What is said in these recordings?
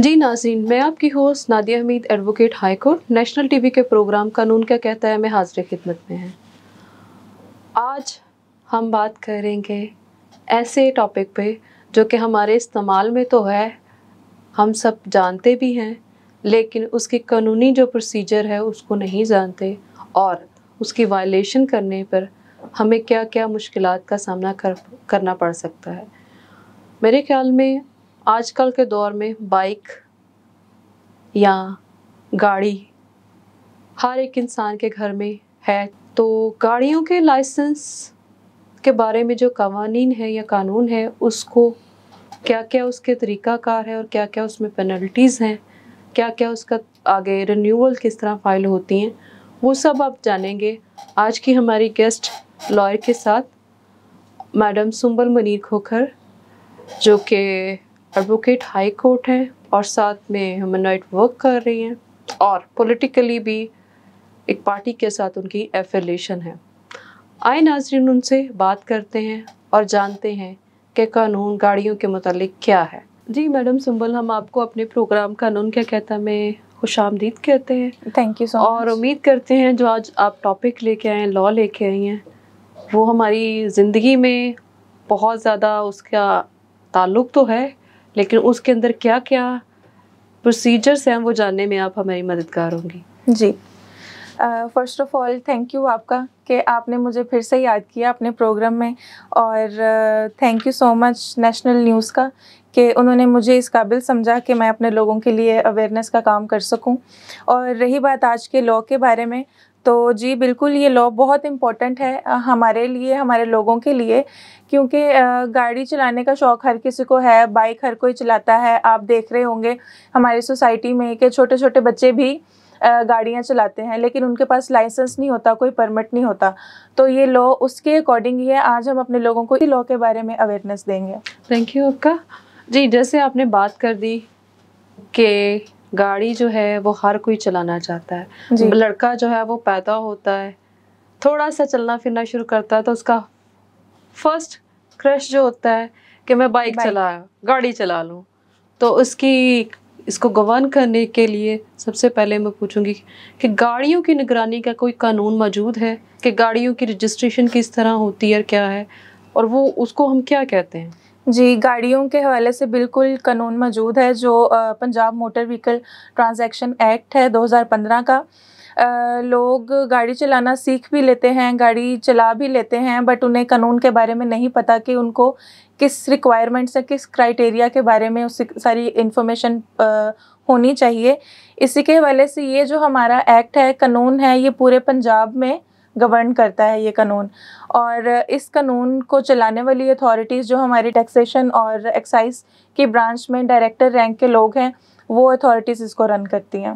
जी नाजीन मैं आपकी host Nadia Hamid advocate high court national TV के प्रोग्राम कानून क्या कहता है मैं हाजिर खिदमत में है आज हम बात करेंगे ऐसे टॉपिक पे जो कि हमारे इस्तेमाल में तो है हम सब जानते भी हैं लेकिन उसकी कानूनी जो प्रोसीजर है उसको नहीं जानते और उसकी वायलेशन करने पर हमें क्या क्या मुश्किल का सामना कर करना पड़ सकता है मेरे ख्याल में आजकल के दौर में बाइक या गाड़ी हर एक इंसान के घर में है तो गाड़ियों के लाइसेंस के बारे में जो कवानीन है या कानून है उसको क्या क्या उसके तरीक़ाकार है और क्या क्या उसमें पेनल्टीज़ हैं क्या क्या उसका आगे रिन्यूअल किस तरह फ़ाइल होती हैं वो सब आप जानेंगे आज की हमारी गेस्ट लॉयर के साथ मैडम सुंबल मनीर खोखर जो कि एडवोकेट हाई कोर्ट हैं और साथ में ह्यूमन राइट वर्क कर रही हैं और पॉलिटिकली भी एक पार्टी के साथ उनकी एफिलेशन है आए नाजरीन उनसे बात करते हैं और जानते हैं कि कानून गाड़ियों के मतलब क्या है जी मैडम सुम्बल हम आपको अपने प्रोग्राम कानून क्या कहता में खुश आमदीद कहते हैं थैंक यू सो और उम्मीद करते हैं जो आज आप टॉपिक लेके आए हैं लॉ लेके आई हैं वो हमारी ज़िंदगी में बहुत ज़्यादा उसका ताल्लुक तो है लेकिन उसके अंदर क्या क्या प्रोसीजर्स हैं वो जानने में आप हमारी मददगार होंगी जी first of all thank you आपका कि आपने मुझे फिर से याद किया अपने प्रोग्राम में और thank you so much national news का कि उन्होंने मुझे इस काबिल समझा कि मैं अपने लोगों के लिए अवेयरनेस का काम कर सकूं और रही बात आज के लॉ के बारे में तो जी बिल्कुल ये लॉ बहुत इम्पॉर्टेंट है हमारे लिए हमारे लोगों के लिए क्योंकि गाड़ी चलाने का शौक़ हर किसी को है बाइक हर कोई चलाता है आप देख रहे होंगे हमारी सोसाइटी में कि छोटे छोटे बच्चे भी गाड़ियाँ चलाते हैं लेकिन उनके पास लाइसेंस नहीं होता कोई परमिट नहीं होता तो ये लॉ उसके अकॉर्डिंग ही है आज हम अपने लोगों को लॉ के बारे में अवेयरनेस देंगे थैंक यू आपका जी जैसे आपने बात कर दी कि गाड़ी जो है वो हर कोई चलाना चाहता है लड़का जो है वो पैदा होता है थोड़ा सा चलना फिरना शुरू करता है तो उसका फर्स्ट क्रश जो होता है कि मैं बाइक चला गाड़ी चला लूँ तो उसकी इसको गवर्न करने के लिए सबसे पहले मैं पूछूंगी कि गाड़ियों की निगरानी का कोई कानून मौजूद है कि गाड़ियों की रजिस्ट्रेशन किस तरह होती है क्या है और वो उसको हम क्या कहते हैं जी गाड़ियों के हवाले से बिल्कुल कानून मौजूद है जो Punjab motor vehicle transaction act है 2015 का आ, लोग गाड़ी चलाना सीख भी लेते हैं गाड़ी चला भी लेते हैं बट उन्हें कानून के बारे में नहीं पता कि उनको किस रिक्वायरमेंट्स से किस क्राइटेरिया के बारे में उस सारी इन्फॉर्मेशन होनी चाहिए इसी के हवाले से ये जो हमारा एक्ट है कानून है ये पूरे पंजाब में गवर्न करता है ये कानून और इस कानून को चलाने वाली अथॉरिटीज़ जो हमारी टैक्सेशन और एक्साइज की ब्रांच में डायरेक्टर रैंक के लोग हैं वो अथॉरिटीज़ इसको रन करती हैं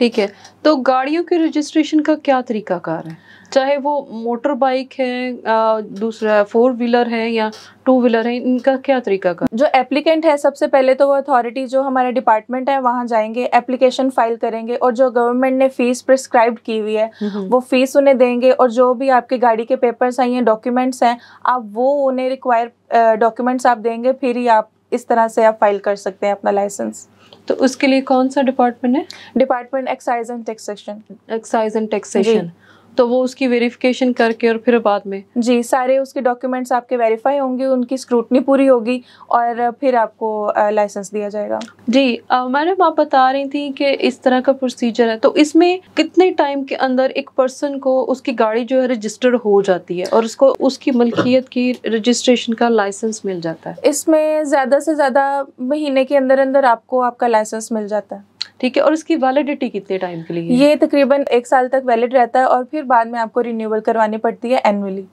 ठीक है तो गाड़ियों के रजिस्ट्रेशन का क्या तरीकाकार है चाहे वो मोटर बाइक है दूसरा फोर व्हीलर है या टू व्हीलर है इनका क्या तरीका का जो एप्लीकेंट है सबसे पहले तो वो अथॉरिटी जो हमारे डिपार्टमेंट है वहाँ जाएंगे एप्लीकेशन फाइल करेंगे और जो गवर्नमेंट ने फीस प्रिस्क्राइब की हुई है हम्म, हम्म। वो फीस उन्हें देंगे और जो भी आपकी गाड़ी के पेपर्स आई हैं डॉक्यूमेंट्स हैं आप वो उन्हें रिक्वायर डॉक्यूमेंट्स आप देंगे फिर ही आप इस तरह से आप फाइल कर सकते हैं अपना लाइसेंस तो उसके लिए कौन सा डिपार्टमेंट है department excise and taxation excise and taxation तो वो उसकी वेरिफिकेशन करके और फिर बाद में जी सारे उसके डॉक्यूमेंट्स आपके वेरीफाई होंगे उनकी स्क्रूटनी पूरी होगी और फिर आपको लाइसेंस दिया जाएगा जी मैडम आप बता रही थी कि इस तरह का प्रोसीजर है तो इसमें कितने टाइम के अंदर एक पर्सन को उसकी गाड़ी जो है रजिस्टर्ड हो जाती है और उसको उसकी मलकियत की रजिस्ट्रेशन का लाइसेंस मिल जाता है इसमें ज़्यादा से ज़्यादा महीने के अंदर अंदर आपको आपका लाइसेंस मिल जाता है ठीक है और उसकी वैलिडिटी कितने टाइम के लिए ये तकरीबन एक साल तक वैलिड रहता है और फिर बाद में आपको रिन्यूअल करवानी पड़ती है एनुअली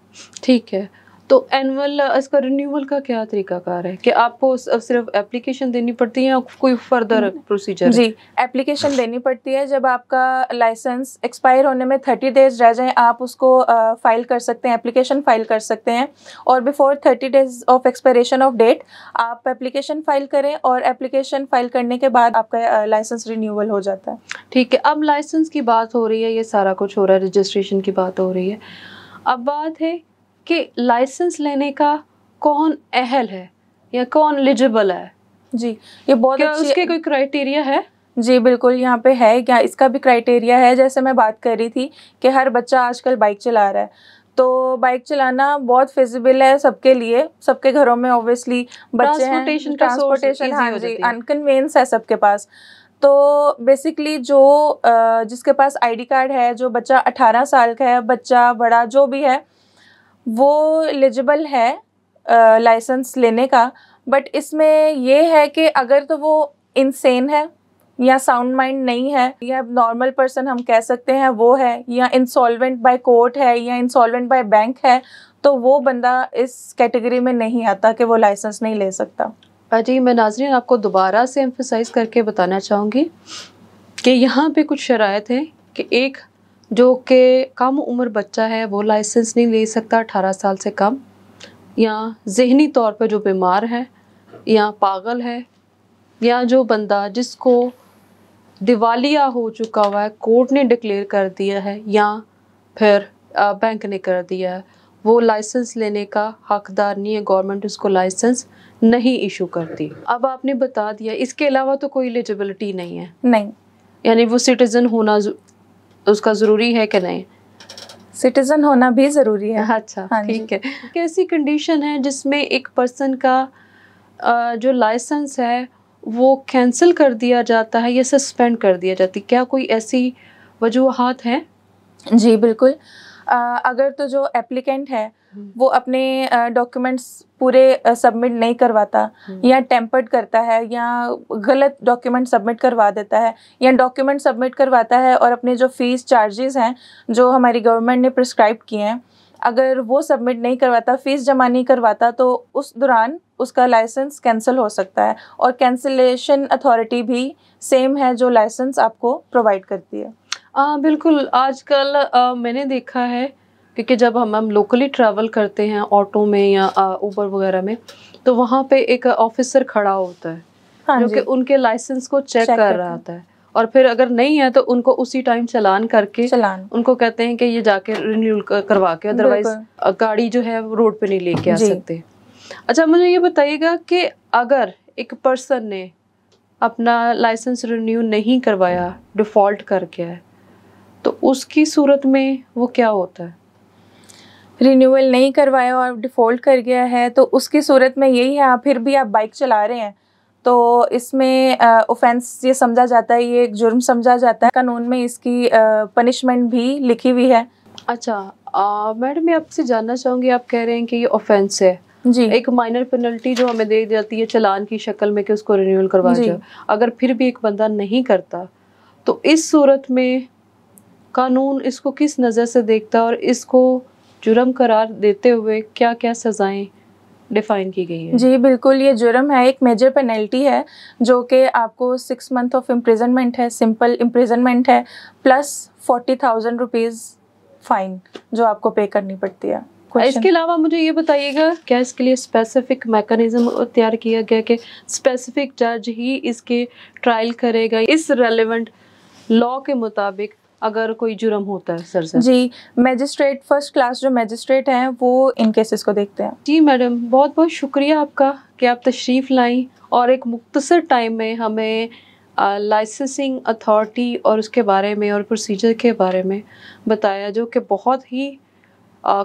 ठीक है तो एनुअल इसका रिन्यूअल का क्या तरीकाकार है कि आपको सिर्फ एप्लीकेशन देनी पड़ती है या कोई फर्दर हम्म। प्रोसीजर जी एप्लीकेशन देनी पड़ती है जब आपका लाइसेंस एक्सपायर होने में थर्टी डेज रह जाए आप उसको फाइल कर सकते हैं एप्लीकेशन फाइल कर सकते हैं और before thirty days of expiration of date आप एप्लीकेशन फाइल करें और एप्लीकेशन फाइल करने के बाद आपका लाइसेंस रिन्यूअल हो जाता है ठीक है अब लाइसेंस की बात हो रही है ये सारा कुछ हो रहा है रजिस्ट्रेशन की बात हो रही है अब बात है कि लाइसेंस लेने का कौन अहल है या कौन एलिजिबल है जी ये बहुत क्या उसके कोई क्राइटेरिया है जी बिल्कुल यहाँ पे है क्या इसका भी क्राइटेरिया है जैसे मैं बात कर रही थी कि हर बच्चा आजकल बाइक चला रहा है तो बाइक चलाना बहुत फिजिबल है सबके लिए सबके घरों में ऑब्वियसली बच्चे हैं ट्रांसपोर्टेशन हाँ जी अनकन्वेंस है सबके पास तो बेसिकली जो जिसके पास आईडी कार्ड है जो बच्चा 18 साल का है बच्चा बड़ा जो भी है वो एलिजिबल है लाइसेंस लेने का बट इसमें ये है कि अगर तो वो इनसेन है या साउंड माइंड नहीं है या नॉर्मल पर्सन हम कह सकते हैं वो है या इंसॉल्वेंट बाय कोर्ट है या इंसॉल्वेंट बाय बैंक है तो वो बंदा इस कैटेगरी में नहीं आता कि वो लाइसेंस नहीं ले सकता अजी मैं नाजरीन आपको दोबारा से एम्फोसाइज करके बताना चाहूँगी कि यहाँ पे कुछ शरात है कि एक जो कि कम उम्र बच्चा है वो लाइसेंस नहीं ले सकता अठारह साल से कम या जहनी तौर पर जो बीमार है या पागल है या जो बंदा जिसको दिवालिया हो चुका हुआ है कोर्ट ने डिक्लेयर कर दिया है या फिर बैंक ने कर दिया है वो लाइसेंस लेने का हकदार नहीं है गवर्नमेंट उसको लाइसेंस नहीं इशू करती अब आपने बता दिया इसके अलावा तो कोई एलिजिबिलिटी नहीं है नहीं यानी वो सिटीज़न होना तो उसका ज़रूरी है कि नहीं सिटीज़न होना भी ज़रूरी है अच्छा हाँ ठीक है कैसी कंडीशन है जिसमें एक पर्सन का जो लाइसेंस है वो कैंसिल कर दिया जाता है या सस्पेंड कर दिया जाती क्या कोई ऐसी वजूहत हैं जी बिल्कुल आ, अगर तो जो एप्लीकेंट है वो अपने डॉक्यूमेंट्स पूरे सबमिट नहीं करवाता हम्म। या टेम्पर्ड करता है या गलत डॉक्यूमेंट सबमिट करवा देता है या डॉक्यूमेंट सबमिट करवाता है और अपने जो फीस चार्जेस हैं जो हमारी गवर्नमेंट ने प्रिस्क्राइब किए हैं अगर वो सबमिट नहीं करवाता फीस जमा नहीं करवाता तो उस दौरान उसका लाइसेंस कैंसिल हो सकता है और कैंसिलेशन अथॉरिटी भी सेम है जो लाइसेंस आपको प्रोवाइड करती है आ, हाँ, बिल्कुल आजकल मैंने देखा है क्योंकि जब हम हम लोकली ट्रैवल करते हैं ऑटो में या ऊबर वगैरह में तो वहाँ पे एक ऑफिसर खड़ा होता है हाँ जो कि उनके लाइसेंस को चेक, चेक कर रहा होता है और फिर अगर नहीं है तो उनको उसी टाइम चलान करके चलान उनको कहते हैं कि ये जाके रिन्यूल करवा के अदरवाइज गाड़ी जो है रोड पे नहीं लेके आ सकते अच्छा मुझे ये बताइएगा कि अगर एक पर्सन ने अपना लाइसेंस रिन्यू नहीं करवाया डिफ़ॉल्ट करके है तो उसकी सूरत में वो क्या होता है रिन्यूअल नहीं करवाया और डिफ़ॉल्ट कर गया है तो उसकी सूरत में यही है आप फिर भी आप बाइक चला रहे हैं तो इसमें ऑफेंस ये समझा जाता है ये एक जुर्म समझा जाता है कानून में इसकी पनिशमेंट भी लिखी हुई है अच्छा मैडम मैं आपसे जानना चाहूँगी आप कह रहे हैं कि ये ऑफेंस है जी एक माइनर पेनल्टी जो हमें दे जाती है चलान की शक्ल में कि उसको रिन्यूअल करवा जाए अगर फिर भी एक बंदा नहीं करता तो इस सूरत में कानून इसको किस नज़र से देखता है और इसको जुर्म करार देते हुए क्या क्या सजाएं डिफाइन की गई है जी बिल्कुल ये जुर्म है एक मेजर पेनल्टी है जो कि आपको सिक्स मंथ ऑफ इम्प्रिजनमेंट है सिंपल इम्प्रिजनमेंट है plus forty thousand rupees fine जो आपको पे करनी पड़ती है Question. इसके अलावा मुझे ये बताइएगा क्या इसके लिए स्पेसिफिक मैकेनिज्म तैयार किया गया कि स्पेसिफिक जज ही इसके ट्रायल करेगा इस रेलेवेंट लॉ के मुताबिक अगर कोई जुर्म होता है सर सर जी मैजिस्ट्रेट फर्स्ट क्लास जो मैजिस्ट्रेट हैं वो इन केसेस को देखते हैं जी मैडम बहुत बहुत शुक्रिया आपका कि आप तशरीफ़ लाई और एक मुख्तर टाइम में हमें लाइसेंसिंग अथॉरिटी और उसके बारे में और प्रोसीजर के बारे में बताया जो कि बहुत ही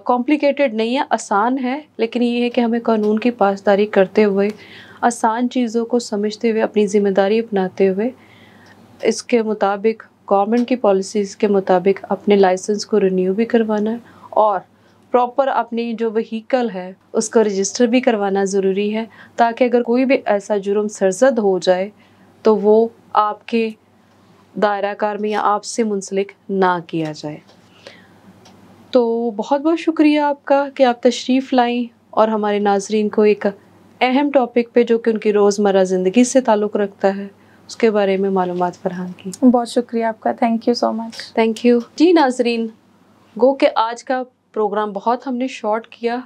कॉम्प्लिकेटेड नहीं है आसान है लेकिन ये है कि हमें कानून की पासदारी करते हुए आसान चीज़ों को समझते हुए अपनी ज़िम्मेदारी अपनाते हुए इसके मुताबिक गवर्नमेंट की पॉलिसीज़ के मुताबिक अपने लाइसेंस को रिन्यू भी करवाना है और प्रॉपर अपनी जो वहीकल है उसको रजिस्टर भी करवाना ज़रूरी है ताकि अगर कोई भी ऐसा जुर्म सरजद हो जाए तो वो आपके दायरा कार में या आपसे मुंसलिक ना किया जाए तो बहुत बहुत शुक्रिया आपका कि आप तशरीफ़ लाएँ और हमारे नाजरन को एक अहम टॉपिक पे जो कि उनकी रोज़मर्रा ज़िंदगी से ताल्लुक़ रखता है उसके बारे में मालूम फरहान की बहुत शुक्रिया आपका thank you so much thank you जी नाजरीन गो के आज का प्रोग्राम बहुत हमने शॉर्ट किया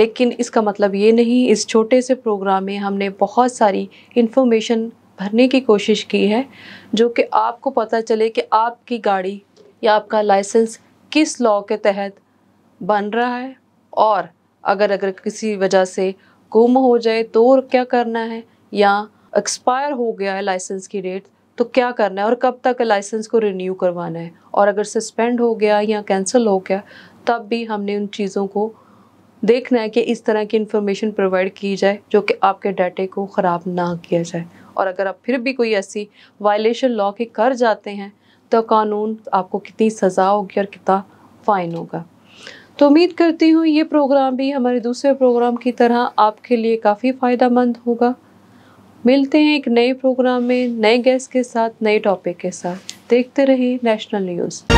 लेकिन इसका मतलब ये नहीं इस छोटे से प्रोग्राम में हमने बहुत सारी इन्फॉर्मेशन भरने की कोशिश की है जो कि आपको पता चले कि आपकी गाड़ी या आपका लाइसेंस किस लॉ के तहत बन रहा है और अगर अगर किसी वजह से गुम हो जाए तो क्या करना है या एक्सपायर हो गया है लाइसेंस की डेट तो क्या करना है और कब तक लाइसेंस को रिन्यू करवाना है और अगर सस्पेंड हो गया या कैंसिल हो गया तब भी हमने उन चीज़ों को देखना है कि इस तरह की इन्फॉर्मेशन प्रोवाइड की जाए जो कि आपके डाटे को ख़राब ना किया जाए और अगर आप फिर भी कोई ऐसी वायलेशन लॉ के कर जाते हैं तो कानून आपको कितनी सज़ा होगी और कितना फ़ाइन होगा तो उम्मीद करती हूँ ये प्रोग्राम भी हमारे दूसरे प्रोग्राम की तरह आपके लिए काफ़ी फ़ायदा मंद होगा मिलते हैं एक नए प्रोग्राम में नए गेस्ट के साथ नए टॉपिक के साथ देखते रहिए नेशनल न्यूज़